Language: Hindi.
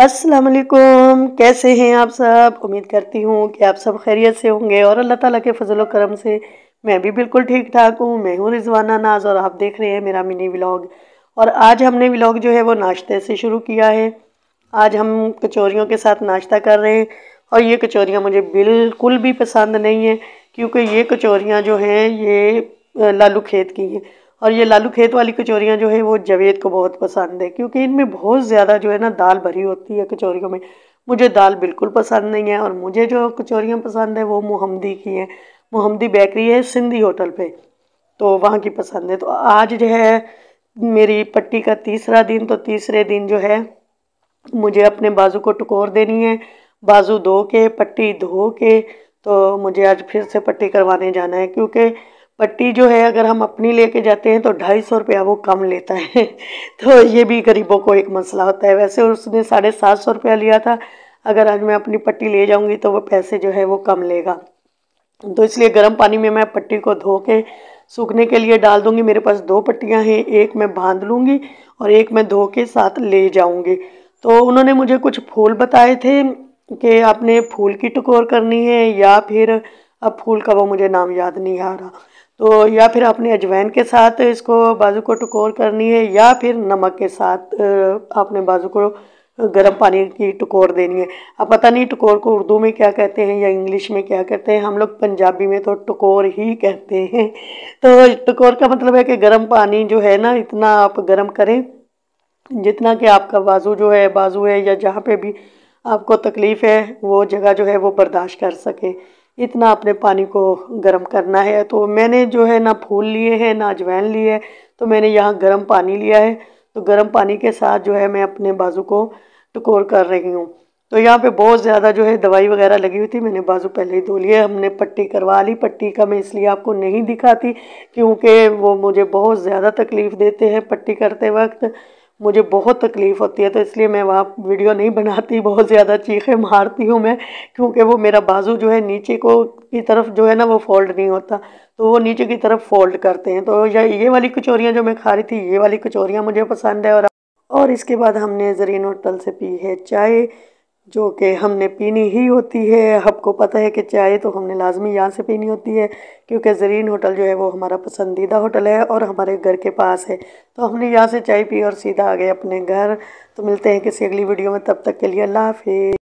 अस्सलाम वालेकुम कैसे हैं आप सब उम्मीद करती हूँ कि आप सब खैरियत से होंगे और अल्लाह ताला के फजल करम से मैं भी बिल्कुल ठीक ठाक हूँ मैं हूँ रिजवाना नाज और आप देख रहे हैं मेरा मिनी व्लॉग और आज हमने व्लॉग जो है वो नाश्ते से शुरू किया है आज हम कचौरियों के साथ नाश्ता कर रहे हैं और ये कचौरियाँ मुझे बिल्कुल भी पसंद नहीं है क्योंकि ये कचौरियाँ जो हैं ये लालू खेत की हैं और ये लालू खेत वाली कचौरियाँ जो है वो जवेद को बहुत पसंद है क्योंकि इनमें बहुत ज़्यादा जो है ना दाल भरी होती है कचौरियों में मुझे दाल बिल्कुल पसंद नहीं है और मुझे जो कचौरियाँ पसंद है वो मोहम्मदी की हैं मोहम्मदी बेकरी है सिंधी होटल पे तो वहाँ की पसंद है तो आज जो है मेरी पट्टी का तीसरा दिन तो तीसरे दिन जो है मुझे अपने बाजू को टकोर देनी है बाजू धो के पट्टी धो के तो मुझे आज फिर से पट्टी करवाने जाना है क्योंकि पट्टी जो है अगर हम अपनी लेके जाते हैं तो ढाई सौ रुपया वो कम लेता है तो ये भी गरीबों को एक मसला होता है वैसे उसने साढ़े सात सौ रुपया लिया था अगर आज मैं अपनी पट्टी ले जाऊंगी तो वो पैसे जो है वो कम लेगा तो इसलिए गर्म पानी में मैं पट्टी को धो के सूखने के लिए डाल दूंगी मेरे पास दो पट्टियाँ हैं एक मैं बांध लूँगी और एक मैं धो के साथ ले जाऊँगी तो उन्होंने मुझे कुछ फूल बताए थे कि आपने फूल की टकोर करनी है या फिर अब फूल का वो मुझे नाम याद नहीं आ रहा तो या फिर आपने अजवाइन के साथ इसको बाजू को टकोर करनी है या फिर नमक के साथ आपने बाजू को गर्म पानी की टकोर देनी है अब पता नहीं टकोर को उर्दू में क्या कहते हैं या इंग्लिश में क्या कहते हैं हम लोग पंजाबी में तो टकोर ही कहते हैं तो टकोर का मतलब है कि गर्म पानी जो है ना इतना आप गर्म करें जितना कि आपका बाजू जो है बाजू है या जहाँ पे भी आपको तकलीफ़ है वो जगह जो है वो बर्दाश्त कर सके इतना अपने पानी को गर्म करना है तो मैंने जो है ना फूल लिए हैं ना अजवैन लिए है तो मैंने यहाँ गर्म पानी लिया है तो गर्म पानी के साथ जो है मैं अपने बाजू को टकोर कर रही हूँ तो यहाँ पे बहुत ज़्यादा जो है दवाई वगैरह लगी हुई थी मैंने बाजू पहले ही धो लिए हमने पट्टी करवा ली पट्टी का मैं इसलिए आपको नहीं दिखाती क्योंकि वो मुझे बहुत ज़्यादा तकलीफ़ देते हैं पट्टी करते वक्त मुझे बहुत तकलीफ़ होती है तो इसलिए मैं वहाँ वीडियो नहीं बनाती बहुत ज़्यादा चीखें मारती हूँ मैं क्योंकि वो मेरा बाजू जो है नीचे को की तरफ जो है ना वो फोल्ड नहीं होता तो वो नीचे की तरफ फोल्ड करते हैं तो या ये वाली कचौरियाँ जो मैं खा रही थी ये वाली कचौरियाँ मुझे पसंद है और और इसके बाद हमने जरीन होटल से पी है चाय जो कि हमने पीनी ही होती है आपको पता है कि चाय तो हमने लाजमी यहाँ से पीनी होती है क्योंकि जरीन होटल जो है वो हमारा पसंदीदा होटल है और हमारे घर के पास है तो हमने यहाँ से चाय पी और सीधा आ गए अपने घर तो मिलते हैं किसी अगली वीडियो में तब तक के लिए अल्लाह हाफि